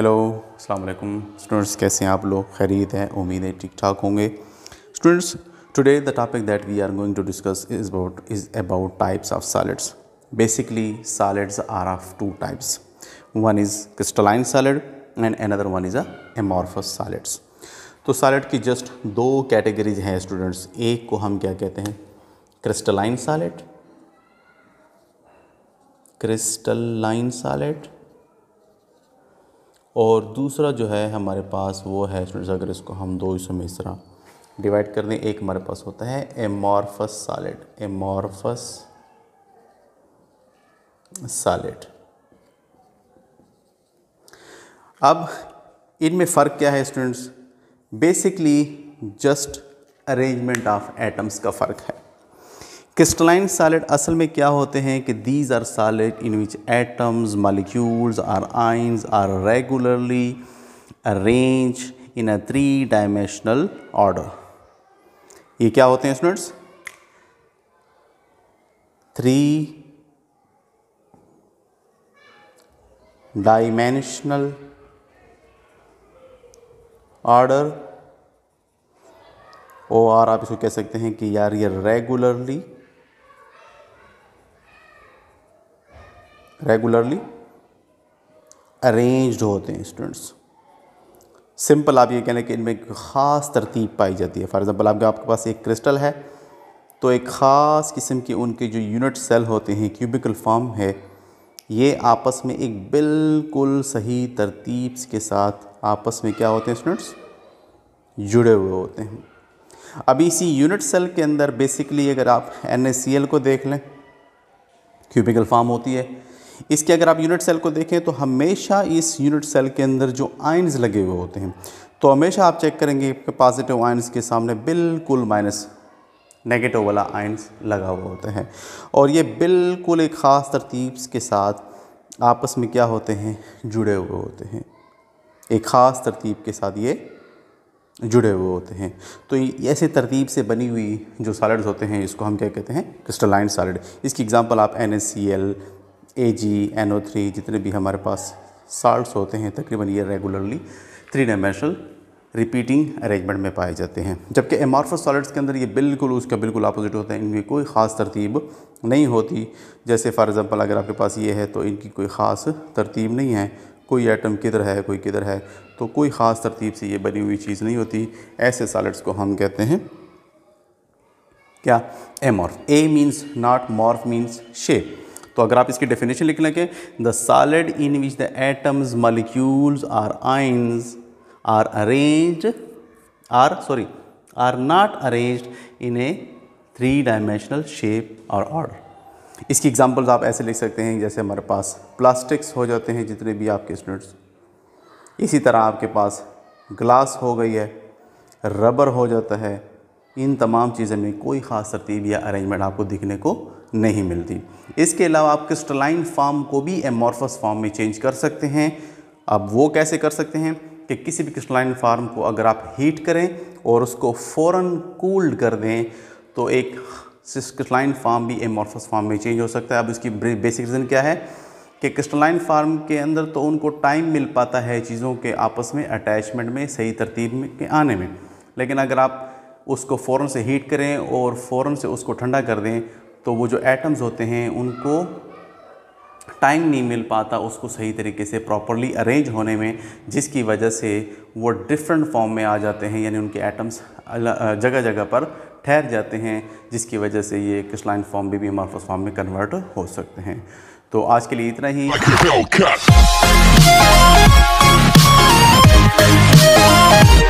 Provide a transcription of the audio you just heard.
hello अस्सलाम वालेकुम students कैसे हैं आप लोग खैरियत हैं उम्मीद है ठीक ठाक होंगे students today the topic that we are going to discuss is about is about types of solids basically solids are of two types one is crystalline solid and another one is a amorphous solids तो solid की just दो categories हैं students एक को हम क्या कहते हैं क्रिस्टलाइन सॉलिड क्रिस्टलाइन सैलड और दूसरा जो है हमारे पास वो है स्टूडेंट्स अगर इसको हम दो हिस्सों में इस तरह डिवाइड कर दें एक हमारे पास होता है एमॉर्फस सालिड एमॉर्फस सालिड अब इनमें फ़र्क क्या है students basically just arrangement of atoms का फ़र्क है क्रिस्टलाइन सैलिड असल में क्या होते हैं कि these are solid in which atoms molecules are ions are regularly arrange in a three dimensional order ये क्या होते हैं स्टूडेंट्स थ्री डायमेंशनल ऑर्डर और आप इसको कह सकते हैं कि यार ये रेगुलरली रेगुलरली अरेंज्ड होते हैं स्टूडेंट्स सिंपल आप ये कह लें कि इनमें एक ख़ास तरतीब पाई जाती है फॉर एग्ज़ाम्पल आपके आपके पास एक क्रिस्टल है तो एक ख़ास किस्म के उनके जो यूनिट सेल होते हैं क्यूबिकल फॉर्म है ये आपस में एक बिल्कुल सही तरतीब के साथ आपस में क्या होते हैं स्टूडेंट्स जुड़े हुए होते हैं अभी इसी यूनिट सेल के अंदर बेसिकली अगर आप एन को देख लें क्यूबिकल फॉर्म होती है इसके अगर आप यूनिट सेल को देखें तो हमेशा इस यूनिट सेल के अंदर जो आइन्स लगे हुए होते हैं तो हमेशा आप चेक करेंगे कि पॉजिटिव आइन्स के सामने बिल्कुल माइनस नेगेटिव वाला आइन्स लगा हुआ होता है और ये बिल्कुल एक ख़ास तरतीब के साथ आपस में क्या होते हैं जुड़े हुए होते हैं एक ख़ास तरतीब के साथ ये जुड़े हुए होते हैं तो ऐसे तरतीब से बनी हुई जो सॉलिड्स होते हैं इसको हम क्या कहते हैं क्रिस्टलाइन सॉलिड इसकी एग्जांपल आप N S C L A G N O three जितने भी हमारे पास साल्ट्स होते हैं तकरीबन ये regularly three dimensional repeating arrangement में पाए जाते हैं जबकि एमारफस सॉलिड्स के अंदर ये बिल्कुल उसका बिल्कुल अपोजिट होता है इनकी कोई ख़ास तरतीब नहीं होती जैसे फॉर एग्ज़ाम्पल अगर आपके पास ये है तो इनकी कोई ख़ास तरतीब नहीं है कोई आइटम किधर है कोई किधर है तो कोई ख़ास तरतीब से ये बनी हुई चीज़ नहीं होती ऐसे सॉलिड्स को हम कहते हैं क्या amorph a means not morph means shape तो अगर आप इसकी डेफिनेशन लिख लेंगे the solid in which the atoms molecules are ions are arrange are sorry are not arranged in a three dimensional shape और ऑर्डर इसकी एग्जांपल्स आप ऐसे लिख सकते हैं जैसे हमारे पास प्लास्टिक्स हो जाते हैं जितने भी आपके स्टूडेंट्स इसी तरह आपके पास ग्लास हो गई है रबर हो जाता है इन तमाम चीज़ों में कोई ख़ास तरतीब या अरेंजमेंट आपको दिखने को नहीं मिलती इसके अलावा आप क्रिस्टलाइन फॉर्म को भी एमॉर्फस फॉर्म में चेंज कर सकते हैं अब वो कैसे कर सकते हैं कि किसी भी क्रिस्टलाइन फार्म को अगर आप हीट करें और उसको फ़ौर कूल्ड कर दें तो एक क्रिस्टलाइन फार्म भी एमॉर्फस फार्म में चेंज हो सकता है अब इसकी बेसिक रीज़न क्या है कि क्रिस्टलाइन फार्म के अंदर तो उनको टाइम मिल पाता है चीज़ों के आपस में अटैचमेंट में सही तरतीब में के आने में लेकिन अगर आप उसको फ़ौर से हीट करें और फ़ौर से उसको ठंडा कर दें तो वो जो एटम्स होते हैं उनको टाइम नहीं मिल पाता उसको सही तरीके से प्रॉपरली अरेंज होने में जिसकी वजह से वो डिफरेंट फॉर्म में आ जाते हैं यानी उनके एटम्स जगह जगह पर ठहर जाते हैं जिसकी वजह से ये क्रिस्टलाइन फॉर्म भी मार्फस फॉर्म में कन्वर्ट हो सकते हैं तो आज के लिए इतना ही